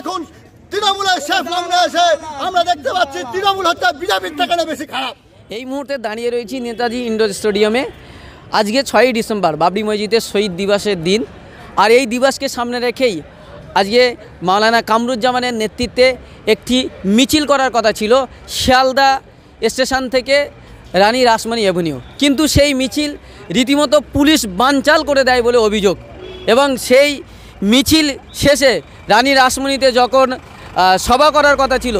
এখন তৃণমূলের শেফ লগ্নে এসে আমরা দেখতে পাচ্ছি তৃণমূল হচ্ছে বিজেপির থেকে বেশি খারাপ এই মুহূর্তে দাঁড়িয়ে রয়েছি নেতাজি ইন্ডোর স্টেডিয়ামে আজকে ছয়ই ডিসেম্বর বাবরি মসজিদের শহীদ দিবসের দিন আর এই দিবসকে সামনে রেখেই আজকে মাওলানা কামরুজ্জামানের নেতৃত্বে একটি মিছিল করার কথা ছিল শিয়ালদা স্টেশন থেকে রানী রাসমণি অ্যাভিনিউ কিন্তু সেই মিছিল রীতিমতো পুলিশ বানচাল করে দেয় বলে অভিযোগ এবং সেই মিছিল শেষে রানী রাসমণিতে যখন সভা করার কথা ছিল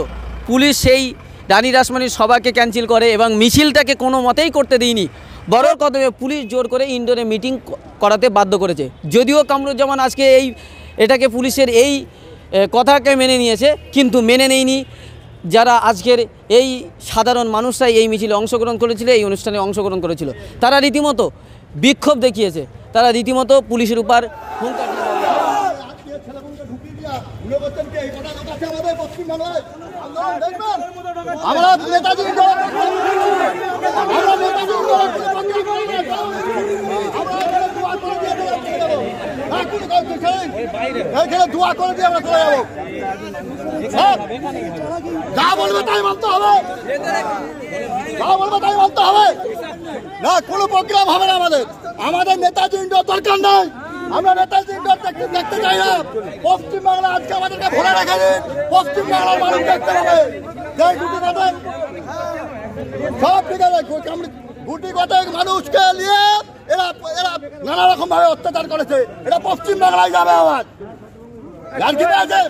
পুলিশ সেই রানী রাসমণির সভাকে ক্যান্সেল করে এবং মিছিলটাকে কোনো মতেই করতে দিইনি বড় কদমে পুলিশ জোর করে ইনডোরে মিটিং করাতে বাধ্য করেছে যদিও কামরুজ্জামান আজকে এই এটাকে পুলিশের এই কথাকে মেনে নিয়েছে কিন্তু মেনে নেয়নি যারা আজকের এই সাধারণ মানুষরাই এই মিছিলে অংশগ্রহণ করেছিল এই অনুষ্ঠানে অংশগ্রহণ করেছিল তারা রীতিমতো বিক্ষোভ দেখিয়েছে তারা রীতিমতো পুলিশের উপর হুঙ্কার আমরা নেতাজি করে দিয়ে যা তাই মানতে হবে কোনো প্রোগ্রাম হবে না আমাদের আমাদের নেতাজি দরকার নাই আমরা নেতাজির দেখতে দেখতে চাই না পশ্চিমবাংলা আজকে আমাদেরকে ভরে রেখে দিন পশ্চিমবাংলার মানুষ দেখতে হবে যাই গুটি কথা সব ঠিক গুটি কতক মানুষকে নিয়ে এরা এরা নানা রকম ভাবে অত্যাচার করেছে এটা পশ্চিমবাংলায় যাবে আওয়াজ আছে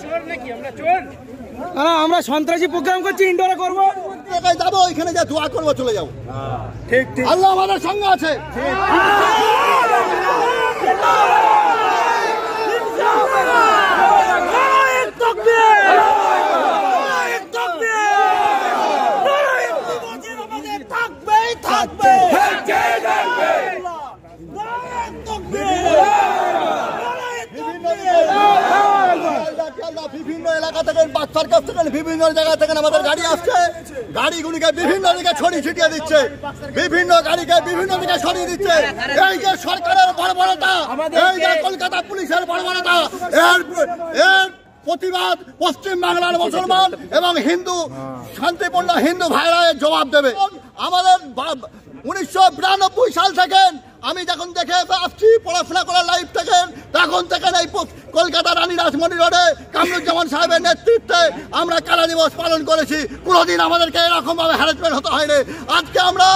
হ্যাঁ, আমরা সন্ত্রাসী প্রোগ্রাম করছি ইন্ডোরে করবো যাবো ওইখানে যা দোয়া করবো চলে যাবো ঠিক ঠিক আল্লাহ আমাদের সঙ্গে আছে হ্যাঁ। বিভিন্ন এলাকা থেকে থেকে বিভিন্ন জায়গা থেকে আমাদের গাড়ি আসছে গাড়িগুলিকে বিভিন্ন ছড়িয়ে ছিটিয়ে দিচ্ছে বিভিন্ন গাড়িকে বিভিন্ন সরিয়ে দিচ্ছে সরকারের এই কলকাতা পুলিশের এর এর প্রতিবাদ পশ্চিম বাংলার মুসলমান এবং হিন্দু শান্তিপূর্ণ হিন্দু ভাইরা জবাব দেবে আমাদের উনিশশো সাল থেকে আমি যখন দেখে আসছি পড়াশোনা করার লাইফ থেকে তখন থেকে এই কলকাতা রানী রাজমণি রোডে কামরুজ্জামান সাহেবের নেতৃত্বে আমরা কালা দিবস পালন করেছি কোনোদিন আমাদেরকে এরকমভাবে হ্যারাসমেন্ট হতে হয়নি আজকে আমরা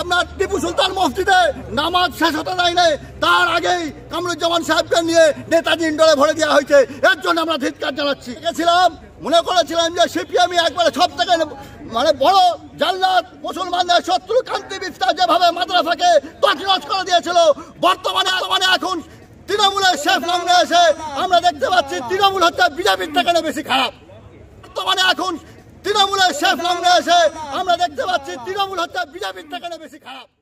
আপনার টিপু সুলতান মসজিদে নামাজ শেষ হতে দেয় নাই তার আগেই কামরুজ্জামান সাহেবকে নিয়ে নেতাজি ইন্ডোরে ভরে দেওয়া হয়েছে এর জন্য আমরা ধিৎকার জানাচ্ছি গেছিলাম মনে করেছিলাম যে সিপিএমই একবারে সব থেকে মানে বড় জাল্লাত মুসলমানদের শত্রু কান্তি বিস্তার যেভাবে মাদ্রাসাকে তছনছ করে দিয়েছিল বর্তমানে মানে এখন তৃণমূলের শেষ লগ্নে এসে আমরা দেখতে পাচ্ছি তৃণমূল হচ্ছে বিজেপির থেকে বেশি খারাপ বর্তমানে এখন তৃণমূলের শেষ লগ্নে এসে আমরা দেখতে পাচ্ছি তৃণমূল হচ্ছে বিজেপির থেকে বেশি খারাপ